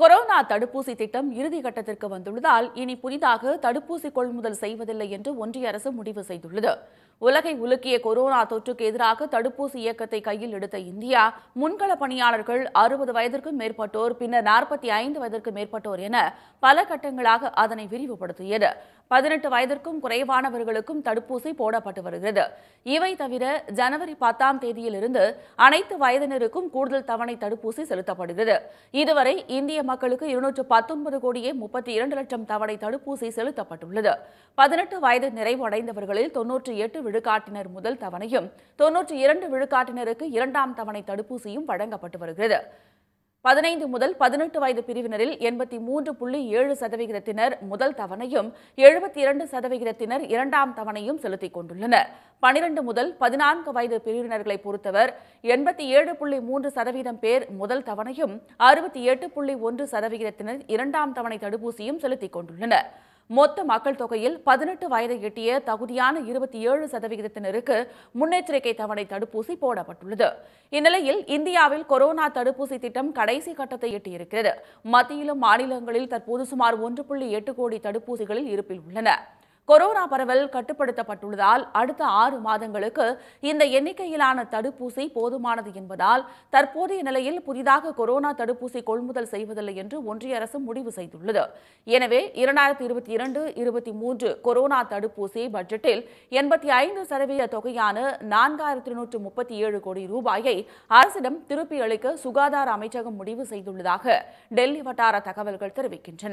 corona தடுப்பூசி திட்டம் இறுதி கட்டத்திற்கு வந்துள்ளதால் இனி புதிதாக தடுப்பூசி கொள்முதல் செய்வதில்லை என்று ஒன்றிய அரசு முடிவு செய்துள்ளது உலகை உலுக்கிய கொரோனா தொற்றுக்கு எதிராக தடுப்பூசி இயக்கத்தை கையில் எடுத்த இந்தியா முன்கள பணியாளர்கள் அறுபது வயதிற்கும் மேற்பட்டோர் பின்னர் நாற்பத்தி ஐந்து வயதிற்கும் மேற்பட்டோர் என பல கட்டங்களாக அதனை விரிவுபடுத்தியது பதினெட்டு வயதிற்கும் குறைவானவர்களுக்கும் தடுப்பூசி போடப்பட்டு வருகிறது இவை தவிர ஜனவரி பத்தாம் தேதியிலிருந்து அனைத்து வயதினருக்கும் கூடுதல் தவணை தடுப்பூசி செலுத்தப்படுகிறது இதுவரை இந்திய மக்களுக்கு இருநூற்று பத்தொன்பது கோடியே முப்பத்தி இரண்டு லட்சம் தவணை தடுப்பூசி செலுத்தப்பட்டுள்ளது பதினெட்டு வயது நிறைவடைந்தவர்களில் தொன்னூற்றி எட்டு விழுக்காட்டினர் முதல் தவணையும் தொன்னூற்றி இரண்டு விழுக்காட்டினருக்கு இரண்டாம் தவணை தடுப்பூசியும் வழங்கப்பட்டு வருகிறது பதினைந்து முதல் பதினெட்டு வயது பிரிவினரில் எண்பத்தி மூன்று புள்ளி ஏழு சதவிகிதத்தினர் முதல் தவணையும் எழுபத்தி இரண்டு சதவிகிதத்தினர் இரண்டாம் தவணையும் செலுத்திக் கொண்டுள்ளனர் பனிரெண்டு முதல் பதினான்கு வயது பிரிவினர்களை பொறுத்தவர் எண்பத்தி ஏழு புள்ளி மூன்று சதவீதம் பேர் முதல் தவணையும் அறுபத்தி எட்டு புள்ளி ஒன்று சதவிகிதத்தினர் இரண்டாம் தவணை தடுப்பூசியும் செலுத்திக் கொண்டுள்ளனா் மொத்த மக்கள் தொகையில் பதினெட்டு வயதை எட்டிய தகுதியான இருபத்தி ஏழு சதவிகிதத்தினருக்கு முன்னெச்சரிக்கை தவணை தடுப்பூசி போடப்பட்டுள்ளது இந்நிலையில் இந்தியாவில் கொரோனா தடுப்பூசி திட்டம் கடைசி கட்டத்தை எட்டியிருக்கிறது மத்தியிலும் மாநிலங்களில் தற்போது சுமார் ஒன்று புள்ளி எட்டு கோடி தடுப்பூசிகளில் இருப்பில் உள்ளன கொரோனா பரவல் கட்டுப்படுத்தப்பட்டுள்ளதால் அடுத்த ஆறு மாதங்களுக்கு இந்த எண்ணிக்கையிலான தடுப்பூசி போதுமானது என்பதால் தற்போதைய நிலையில் புதிதாக கொரோனா தடுப்பூசி கொள்முதல் செய்வதில்லை என்று ஒன்றிய அரசு முடிவு செய்துள்ளது எனவே இரண்டாயிரத்தி இருபத்தி இரண்டு இருபத்தி மூன்று கொரோனா தடுப்பூசி பட்ஜெட்டில் எண்பத்தி ஐந்து சதவீத தொகையான நான்காயிரத்தி நூற்று முப்பத்தி ஏழு கோடி ரூபாயை அரசிடம் திருப்பி அளிக்க சுகாதார அமைச்சகம் முடிவு செய்துள்ளதாக டெல்லி வட்டார தகவல்கள் தெரிவிக்கின்றன